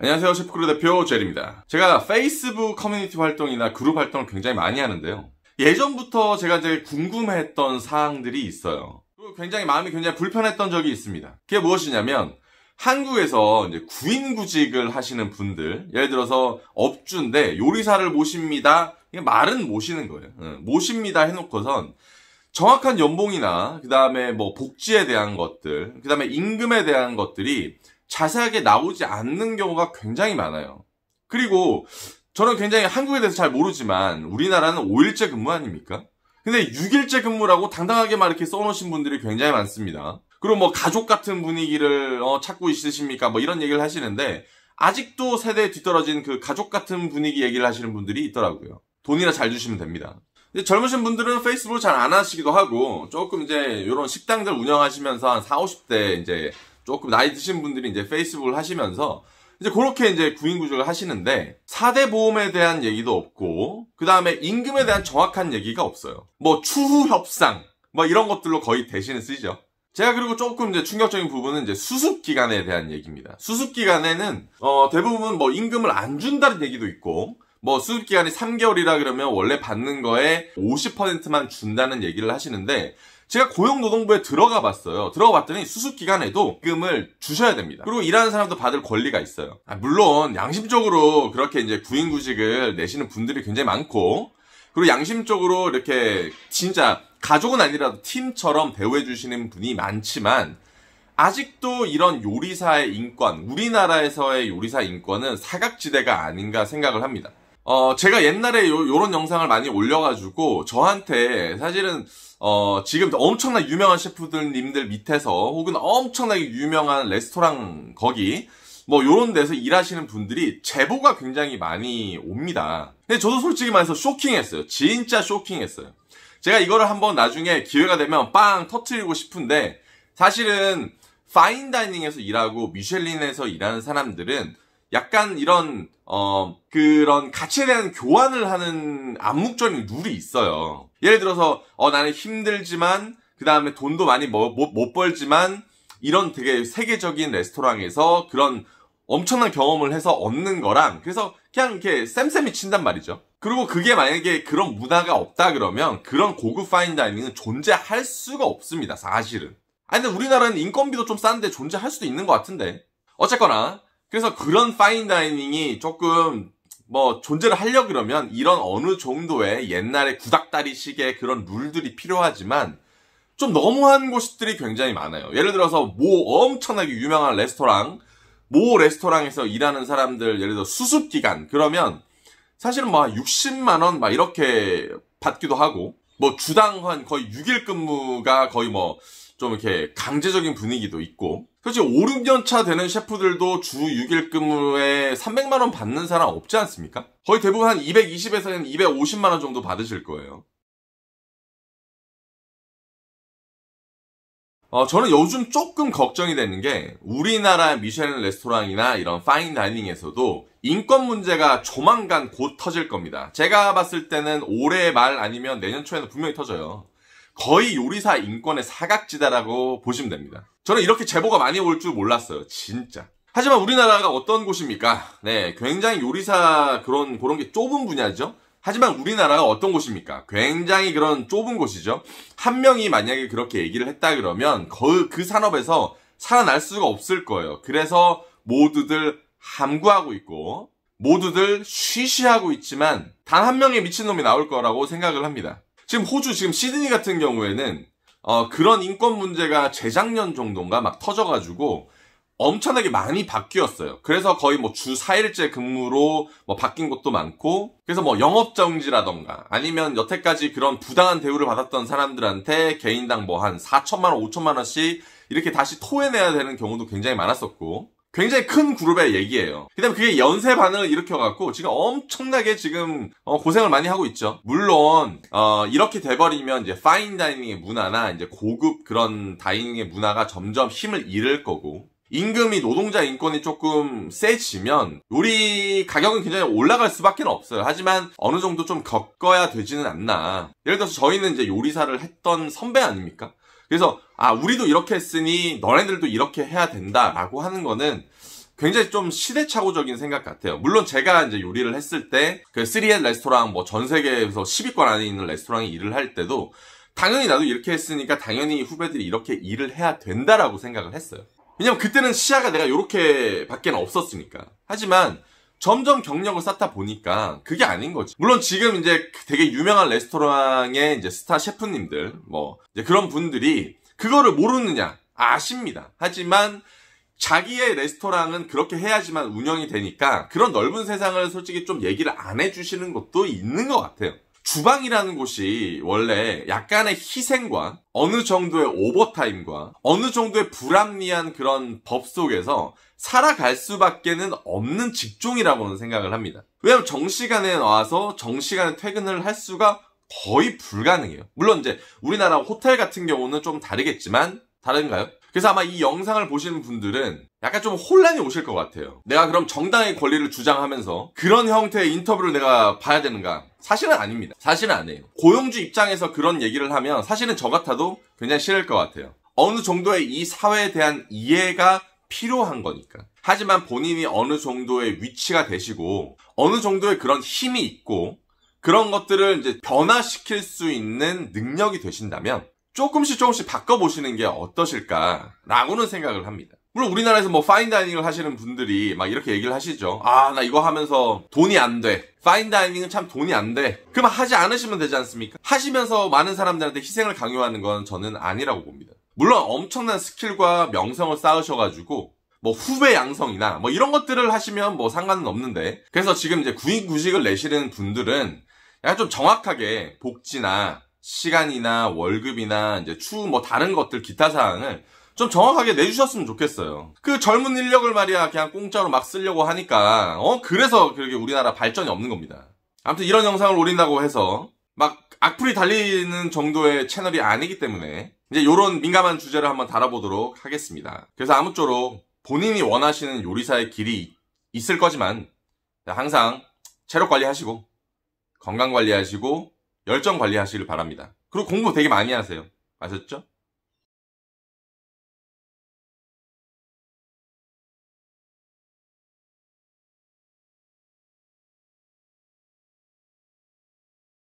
안녕하세요. 셰프크루 대표 젤입니다. 제가 페이스북 커뮤니티 활동이나 그룹 활동을 굉장히 많이 하는데요. 예전부터 제가 제일 궁금했던 사항들이 있어요. 그리고 굉장히 마음이 굉장히 불편했던 적이 있습니다. 그게 무엇이냐면 한국에서 이제 구인구직을 하시는 분들, 예를 들어서 업주인데 요리사를 모십니다. 말은 모시는 거예요. 모십니다 해놓고선 정확한 연봉이나 그 다음에 뭐 복지에 대한 것들, 그 다음에 임금에 대한 것들이 자세하게 나오지 않는 경우가 굉장히 많아요. 그리고 저는 굉장히 한국에 대해서 잘 모르지만 우리나라는 5일째 근무 아닙니까? 근데 6일째 근무라고 당당하게 막 이렇게 써놓으신 분들이 굉장히 많습니다. 그리고 뭐 가족 같은 분위기를 어, 찾고 있으십니까? 뭐 이런 얘기를 하시는데 아직도 세대에 뒤떨어진 그 가족 같은 분위기 얘기를 하시는 분들이 있더라고요. 돈이나 잘 주시면 됩니다. 젊으신 분들은 페이스북을 잘 안 하시기도 하고 조금 이제 이런 식당들 운영하시면서 한 4, 50대 이제 조금 나이 드신 분들이 이제 페이스북을 하시면서 이제 그렇게 이제 구인 구조를 하시는데 4대 보험에 대한 얘기도 없고 그 다음에 임금에 대한 정확한 얘기가 없어요. 뭐 추후 협상 뭐 이런 것들로 거의 대신에 쓰죠. 제가 그리고 조금 이제 충격적인 부분은 이제 수습 기간에 대한 얘기입니다. 수습 기간에는 어 대부분 뭐 임금을 안 준다는 얘기도 있고 뭐수습 기간이 3개월이라 그러면 원래 받는 거에 50%만 준다는 얘기를 하시는데 제가 고용노동부에 들어가 봤어요. 들어가 봤더니 수습기간에도 입 금을 주셔야 됩니다. 그리고 일하는 사람도 받을 권리가 있어요. 아, 물론 양심적으로 그렇게 이제 구인구직을 내시는 분들이 굉장히 많고 그리고 양심적으로 이렇게 진짜 가족은 아니라도 팀처럼 대우해 주시는 분이 많지만 아직도 이런 요리사의 인권, 우리나라에서의 요리사 인권은 사각지대가 아닌가 생각을 합니다. 어, 제가 옛날에 요, 요런 영상을 많이 올려가지고, 저한테 사실은, 어, 지금 엄청나게 유명한 셰프들님들 밑에서, 혹은 엄청나게 유명한 레스토랑 거기, 뭐 요런 데서 일하시는 분들이 제보가 굉장히 많이 옵니다. 근데 저도 솔직히 말해서 쇼킹했어요. 진짜 쇼킹했어요. 제가 이거를 한번 나중에 기회가 되면 빵 터트리고 싶은데 사실은 파인다이닝에서 일하고 미슐린에서 일하는 사람들은 약간 이런 어 그런 가치에 대한 교환을 하는 암묵적인 룰이 있어요. 예를 들어서 어 나는 힘들지만 그 다음에 돈도 많이 못, 뭐, 뭐, 못 벌지만 이런 되게 세계적인 레스토랑에서 그런 엄청난 경험을 해서 얻는 거랑 그래서 그냥 이렇게 쌤쌤이 친단 말이죠. 그리고 그게 만약에 그런 문화가 없다 그러면 그런 고급 파인다이닝은 존재할 수가 없습니다. 사실은. 아니 근데 우리나라는 인건비도 좀 싼데 존재할 수도 있는 것 같은데. 어쨌거나 그래서 그런 파인 다이닝이 조금 뭐 존재를 하려 그러면 이런 어느 정도의 옛날의 구닥다리식의 그런 룰들이 필요하지만 좀 너무한 곳들이 굉장히 많아요. 예를 들어서 뭐 엄청나게 유명한 레스토랑 모 레스토랑에서 일하는 사람들 예를 들어 수습 기간 그러면 사실은 뭐 막 60만 원 막 이렇게 받기도 하고 뭐 주당 한 거의 6일 근무가 거의 뭐좀 이렇게 강제적인 분위기도 있고 솔직히 5, 6년 차 되는 셰프들도 주 6일 근무에 300만 원 받는 사람 없지 않습니까? 거의 대부분 한 220에서 250만 원 정도 받으실 거예요. 어, 저는 요즘 조금 걱정이 되는 게 우리나라 미쉐린 레스토랑이나 이런 파인 다이닝에서도 인권 문제가 조만간 곧 터질 겁니다. 제가 봤을 때는 올해 말 아니면 내년 초에는 분명히 터져요. 거의 요리사 인권의 사각지대라고 보시면 됩니다. 저는 이렇게 제보가 많이 올 줄 몰랐어요. 진짜. 하지만 우리나라가 어떤 곳입니까? 네, 굉장히 요리사 그런 그런 게 좁은 분야죠. 하지만 우리나라가 어떤 곳입니까? 굉장히 그런 좁은 곳이죠. 한 명이 만약에 그렇게 얘기를 했다 그러면 그, 그 산업에서 살아날 수가 없을 거예요. 그래서 모두들 함구하고 있고 모두들 쉬쉬하고 있지만 단 한 명의 미친놈이 나올 거라고 생각을 합니다. 지금 호주 지금 시드니 같은 경우에는 어, 그런 인권 문제가 재작년 정도인가 막 터져가지고 엄청나게 많이 바뀌었어요. 그래서 거의 뭐 주 4일째 근무로 뭐 바뀐 것도 많고, 그래서 뭐 영업정지라던가, 아니면 여태까지 그런 부당한 대우를 받았던 사람들한테 개인당 뭐 한 4천만원, 5천만원씩 이렇게 다시 토해내야 되는 경우도 굉장히 많았었고, 굉장히 큰 그룹의 얘기예요. 그다음에 그게 연쇄 반응을 일으켜갖고 지금 엄청나게 지금 어, 고생을 많이 하고 있죠. 물론 어, 이렇게 돼버리면 이제 파인 다이닝의 문화나 이제 고급 그런 다이닝의 문화가 점점 힘을 잃을 거고 임금이 노동자 인권이 조금 세지면 요리 가격은 굉장히 올라갈 수밖에 없어요. 하지만 어느 정도 좀 겪어야 되지는 않나. 예를 들어서 저희는 이제 요리사를 했던 선배 아닙니까? 그래서 아 우리도 이렇게 했으니 너네들도 이렇게 해야 된다라고 하는 거는 굉장히 좀 시대착오적인 생각 같아요. 물론 제가 이제 요리를 했을 때 그 3엔 레스토랑 뭐 전 세계에서 10위권 안에 있는 레스토랑에 일을 할 때도 당연히 나도 이렇게 했으니까 당연히 후배들이 이렇게 일을 해야 된다라고 생각을 했어요. 왜냐면 그때는 시야가 내가 이렇게 밖에는 없었으니까. 하지만 점점 경력을 쌓다 보니까 그게 아닌 거지. 물론 지금 이제 되게 유명한 레스토랑의 이제 스타 셰프님들, 뭐, 그런 분들이 그거를 모르느냐? 아십니다. 하지만 자기의 레스토랑은 그렇게 해야지만 운영이 되니까 그런 넓은 세상을 솔직히 좀 얘기를 안 해주시는 것도 있는 것 같아요. 주방이라는 곳이 원래 약간의 희생과 어느 정도의 오버타임과 어느 정도의 불합리한 그런 법 속에서 살아갈 수밖에는 없는 직종이라고는 생각을 합니다. 왜냐면 정시간에 나와서 정시간에 퇴근을 할 수가 거의 불가능해요. 물론 이제 우리나라 호텔 같은 경우는 좀 다르겠지만 다른가요? 그래서 아마 이 영상을 보시는 분들은 약간 좀 혼란이 오실 것 같아요. 내가 그럼 정당의 권리를 주장하면서 그런 형태의 인터뷰를 내가 봐야 되는가? 사실은 아닙니다. 사실은 아니에요. 고용주 입장에서 그런 얘기를 하면 사실은 저 같아도 굉장히 싫을 것 같아요. 어느 정도의 이 사회에 대한 이해가 필요한 거니까. 하지만 본인이 어느 정도의 위치가 되시고 어느 정도의 그런 힘이 있고 그런 것들을 이제 변화시킬 수 있는 능력이 되신다면 조금씩 조금씩 바꿔보시는 게 어떠실까라고는 생각을 합니다. 물론 우리나라에서 뭐 파인다이닝을 하시는 분들이 막 이렇게 얘기를 하시죠. 아, 나 이거 하면서 돈이 안 돼. 파인다이닝은 참 돈이 안 돼. 그럼 하지 않으시면 되지 않습니까? 하시면서 많은 사람들한테 희생을 강요하는 건 저는 아니라고 봅니다. 물론 엄청난 스킬과 명성을 쌓으셔가지고 뭐 후배 양성이나 뭐 이런 것들을 하시면 뭐 상관은 없는데 그래서 지금 이제 구인 구식을 내시는 분들은 약간 좀 정확하게 복지나 시간이나 월급이나 이제 추후 뭐 다른 것들 기타 사항을 좀 정확하게 내주셨으면 좋겠어요. 그 젊은 인력을 말이야 그냥 공짜로 막 쓰려고 하니까 어 그래서 그렇게 우리나라 발전이 없는 겁니다. 아무튼 이런 영상을 올린다고 해서 막 악플이 달리는 정도의 채널이 아니기 때문에 이제 이런 민감한 주제를 한번 다뤄보도록 하겠습니다. 그래서 아무쪼록 본인이 원하시는 요리사의 길이 있을 거지만 항상 체력 관리하시고 건강 관리하시고 열정 관리하시길 바랍니다. 그리고 공부 되게 많이 하세요. 아셨죠?